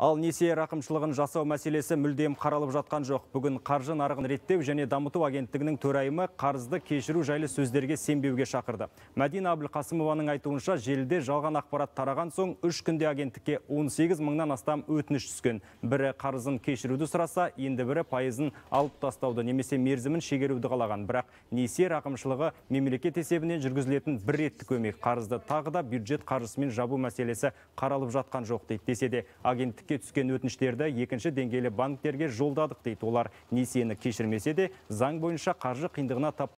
Ал несие рақымшылығын жасау мәселесі мүлдем қаралып жатқан жоқ. Бүгін қаржы нарығын реттеу және дамыту агенттігінің төрайымы қарызды кешіру жайлы сөздерге сенбеуге шақырды. Мәдина Әбілқасымованың айтуынша желіде жалған ақпарат тараған соң үш күнде агенттікке 18 мыңнан астам өтініш түскен. Бірі қарызын кешіруді сұраса, енді бірі пайызын алып тастауды немесе мерзімін шегеруді қалаған. Бірақ несие рақымшылығы мемлекет есебінен жүргізілетін бір реттік көмек қарызды тағы да бюджет қаржысымен жабу мәселесі қаралып жатқан жоқ дейді. Десе де агенттік банкке түскен өтініштерді екінші деңгейлі банктерге жолдадық дейді олар несиені кешірмесе де заң бойынша қаржы қиындығына тап